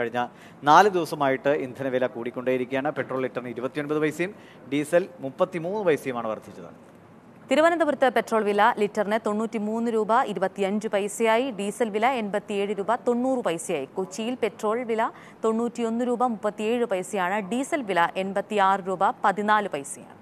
കഴിഞ്ഞ നാല് ദിവസമായിട്ട് ഇന്ധനവില കൂടിക്കൊണ്ടേയിരിക്കുകയാണ് പെട്രോൾ ലിറ്ററിന് ഇരുപത്തിയൊൻപത് പൈസയും ഡീസൽ മുപ്പത്തിമൂന്ന് പൈസയുമാണ് വർദ്ധിച്ചത് തിരുവനന്തപുരത്ത് പെട്രോൾ വില ലിറ്ററിന് തൊണ്ണൂറ്റിമൂന്ന് രൂപ ഇരുപത്തിയഞ്ച് പൈസയായി ഡീസൽ വില എൺപത്തിയേഴ് രൂപ തൊണ്ണൂറ് പൈസയായി കൊച്ചിയിൽ പെട്രോൾ വില തൊണ്ണൂറ്റിയൊന്ന് രൂപ മുപ്പത്തിയേഴ് പൈസയാണ് ഡീസൽ വില എൺപത്തിയാറ് രൂപ പതിനാല് പൈസയാണ്